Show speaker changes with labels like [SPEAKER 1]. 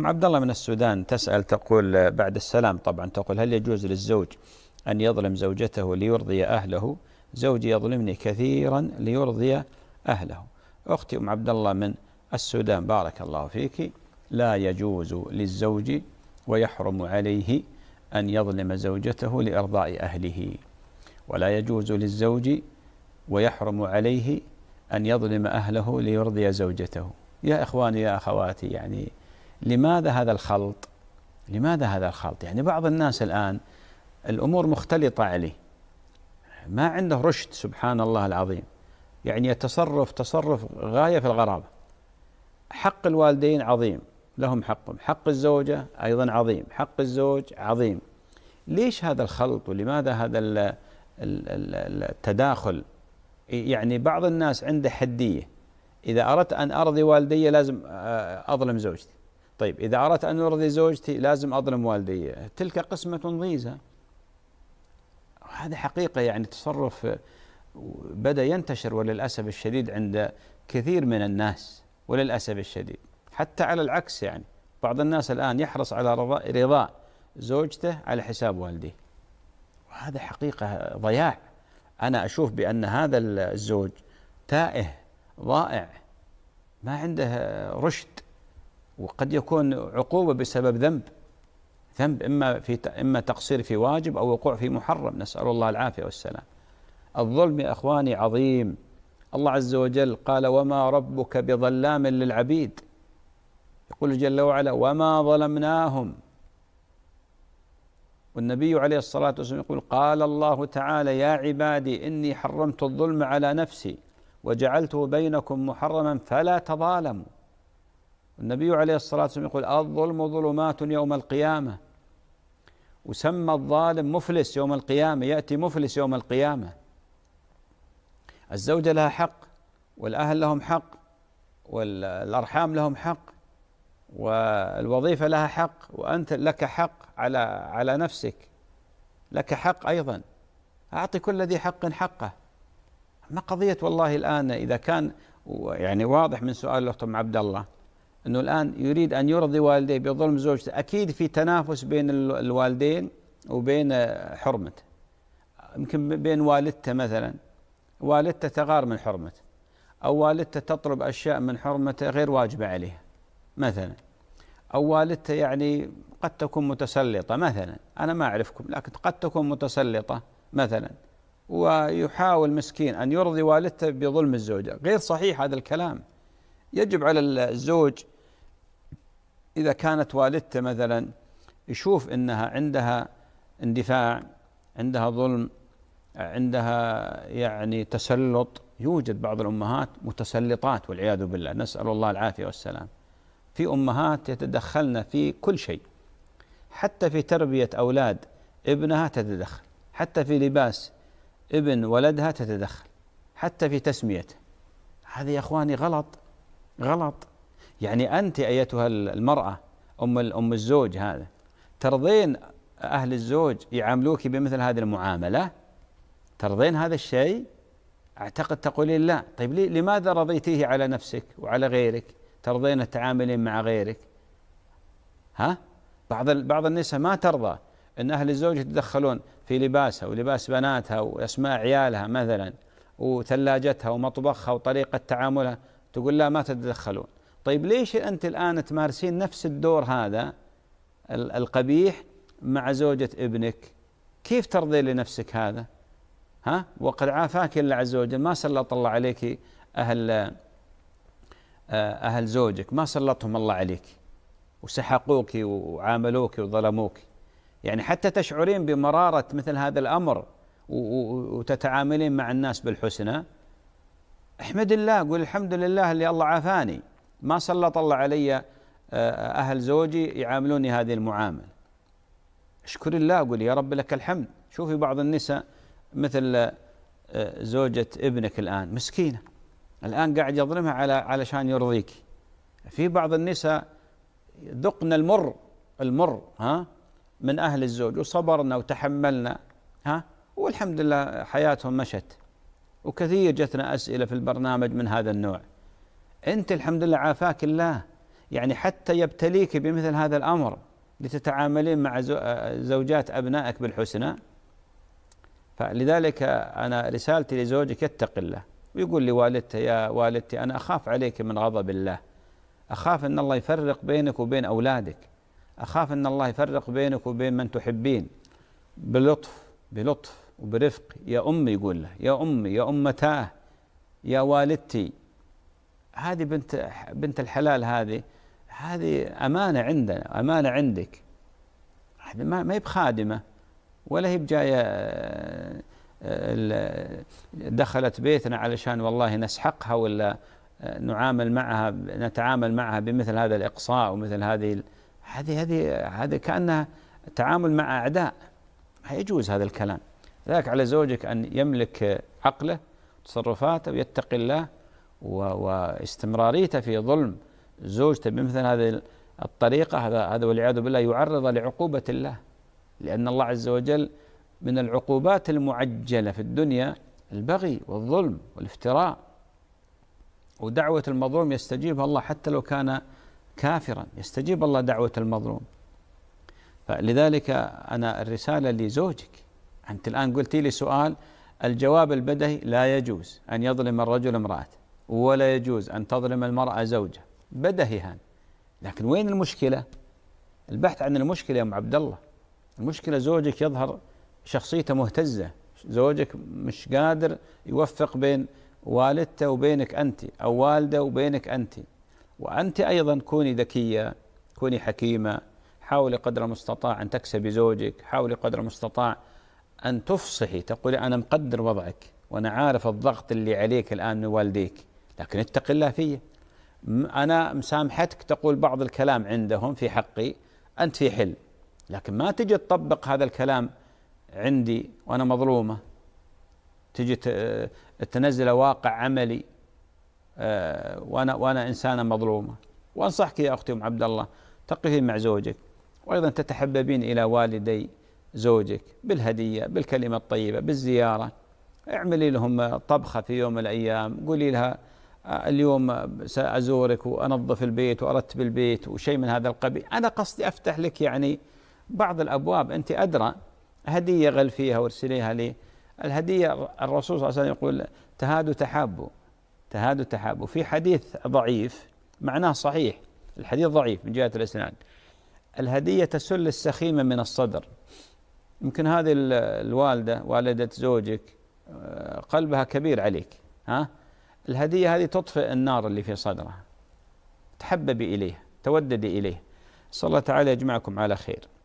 [SPEAKER 1] أم عبد الله من السودان تسأل تقول آه، بعد السلام طبعا تقول هل يجوز للزوج أن يظلم زوجته ليرضي أهله زوجي يظلمني كثيرا ليرضي أهله أختي أم عبد الله من السودان بارك الله فيك لا يجوز للزوج ويحرم عليه أن يظلم زوجته لإرضاء أهله ولا يجوز للزوج ويحرم عليه أن يظلم أهله ليرضي زوجته يا إخواني يا أخواتي يعني لماذا هذا الخلط؟ لماذا هذا الخلط؟ يعني بعض الناس الان الامور مختلطه عليه ما عنده رشد سبحان الله العظيم يعني يتصرف تصرف غايه في الغرابه حق الوالدين عظيم لهم حقهم حق الزوجه ايضا عظيم حق الزوج عظيم ليش هذا الخلط ولماذا هذا التداخل يعني بعض الناس عنده حديه اذا اردت ان ارضي والدي لازم اظلم زوجتي طيب إذا أردت أن أرضي زوجتي لازم أظلم والدي تلك قسمة ضيزة هذا حقيقة يعني تصرف بدأ ينتشر وللأسف الشديد عند كثير من الناس وللأسف الشديد حتى على العكس يعني بعض الناس الآن يحرص على رضاء زوجته على حساب والديه وهذا حقيقة ضياع أنا أشوف بأن هذا الزوج تائه ضائع ما عنده رشد وقد يكون عقوبة بسبب ذنب ذنب إما في إما تقصير في واجب أو وقوع في محرم نسأل الله العافية والسلام الظلم يا إخواني عظيم الله عز وجل قال وما ربك بظلام للعبيد يقول جل وعلا وما ظلمناهم والنبي عليه الصلاة والسلام يقول قال الله تعالى يا عبادي إني حرمت الظلم على نفسي وجعلته بينكم محرما فلا تظالموا النبي عليه الصلاة والسلام يقول الظلم ظلمات يوم القيامة وسمى الظالم مفلس يوم القيامة يأتي مفلس يوم القيامة الزوجة لها حق والأهل لهم حق والأرحام لهم حق والوظيفة لها حق وأنت لك حق على على نفسك لك حق أيضا أعطي كل ذي حق حقه ما قضية والله الآن إذا كان يعني واضح من سؤال الأخت أم عبد الله أنه الآن يريد أن يرضي والديه بظلم زوجته أكيد في تنافس بين الوالدين وبين آه، حرمته يمكن بين والدته مثلا والدته تغار من حرمته أو والدته تطلب أشياء من حرمته غير واجبة عليها مثلا أو والدته يعني قد تكون متسلطة مثلا أنا ما أعرفكم لكن قد تكون متسلطة مثلا ويحاول مسكين أن يرضي والدته بظلم الزوجة غير صحيح هذا الكلام يجب على الزوج إذا كانت والدته مثلا يشوف أنها عندها اندفاع عندها ظلم عندها يعني تسلط يوجد بعض الأمهات متسلطات والعياذ بالله نسأل الله العافية والسلام في أمهات يتدخلن في كل شيء حتى في تربية أولاد ابنها تتدخل حتى في لباس ابن ولدها تتدخل حتى في تسميته هذه يا اخواني غلط غلط يعني أنت أيتها المرأة أم أم الزوج هذا ترضين أهل الزوج يعاملوك بمثل هذه المعاملة ترضين هذا الشيء أعتقد تقولين لا طيب لماذا رضيتيه على نفسك وعلى غيرك ترضين التعاملين مع غيرك ها بعض بعض النساء ما ترضى ان اهل الزوج يتدخلون في لباسها ولباس بناتها واسماء عيالها مثلا وثلاجتها ومطبخها وطريقه تعاملها تقول لا ما تتدخلون طيب ليش أنت الآن تمارسين نفس الدور هذا القبيح مع زوجة ابنك كيف ترضي لنفسك هذا ها وقد عافاك الله عز وجل ما سلط الله عليك أهل آه، أهل زوجك ما سلطهم الله عليك وسحقوك وعاملوك وظلموك يعني حتى تشعرين بمرارة مثل هذا الأمر وتتعاملين مع الناس بالحسنى احمد الله قل الحمد لله اللي الله عافاني ما سلط الله علي آه، أهل زوجي يعاملوني هذه المعاملة اشكر الله أقول يا رب لك الحمد شوفي بعض النساء مثل آه، زوجة ابنك الآن مسكينة الآن قاعد يظلمها على علشان يرضيك في بعض النساء ذقنا المر المر ها من أهل الزوج وصبرنا وتحملنا ها والحمد لله حياتهم مشت وكثير جتنا أسئلة في البرنامج من هذا النوع أنت الحمد لله عافاك الله يعني حتى يبتليك بمثل هذا الأمر لتتعاملين مع زوجات أبنائك بالحسنى فلذلك أنا رسالتي لزوجك يتق الله ويقول لوالدته يا والدتي أنا أخاف عليك من غضب الله أخاف أن الله يفرق بينك وبين أولادك أخاف أن الله يفرق بينك وبين من تحبين بلطف بلطف وبرفق يا أمي يقول له يا أمي يا أمتاه يا والدتي هذه بنت بنت الحلال هذه هذه امانه عندنا امانه عندك هذه ما هي بخادمه ولا هي بجايه آه، دخلت بيتنا علشان والله نسحقها ولا آه، نعامل معها نتعامل معها بمثل هذا الاقصاء ومثل هذه هذه هذه هذه كانها تعامل مع اعداء ما يجوز هذا الكلام لذلك على زوجك ان يملك عقله تصرفاته ويتقي الله واستمراريته في ظلم زوجته بمثل هذه الطريقة هذا هذا والعياذ بالله يعرض لعقوبة الله لأن الله عز وجل من العقوبات المعجلة في الدنيا البغي والظلم والافتراء ودعوة المظلوم يستجيب الله حتى لو كان كافرا يستجيب الله دعوة المظلوم فلذلك أنا الرسالة لزوجك أنت الآن قلتي لي سؤال الجواب البدهي لا يجوز أن يظلم الرجل امرأته ولا يجوز أن تظلم المرأة زوجها بدأ هان لكن وين المشكلة البحث عن المشكلة يا أم عبد الله المشكلة زوجك يظهر شخصيته مهتزة زوجك مش قادر يوفق بين والدته وبينك أنت أو والده وبينك أنت وأنت أيضا كوني ذكية كوني حكيمة حاولي قدر المستطاع أن تكسبي زوجك حاولي قدر المستطاع أن تفصحي تقولي أنا مقدر وضعك وأنا عارف الضغط اللي عليك الآن من والديك لكن اتق الله فيه أنا مسامحتك تقول بعض الكلام عندهم في حقي أنت في حل لكن ما تجي تطبق هذا الكلام عندي وأنا مظلومة تجي تنزل واقع عملي آه، وأنا وأنا إنسانة مظلومة وأنصحك يا أختي أم عبد الله تقفين مع زوجك وأيضا تتحببين إلى والدي زوجك بالهدية بالكلمة الطيبة بالزيارة اعملي لهم طبخة في يوم من الأيام قولي لها اليوم سأزورك وأنظف البيت وأرتب البيت وشيء من هذا القبيل أنا قصدي أفتح لك يعني بعض الأبواب أنت أدرى هدية غل فيها وارسليها لي الهدية الرسول صلى الله عليه وسلم يقول تهادوا تحابوا تهادوا تحابوا في حديث ضعيف معناه صحيح الحديث ضعيف من جهة الإسناد الهدية تسل السخيمة من الصدر يمكن هذه الوالدة والدة زوجك آه، قلبها كبير عليك ها الهدية هذه تطفئ النار اللي في صدره تحببي إليه توددي إليه صلى الله تعالى يجمعكم على خير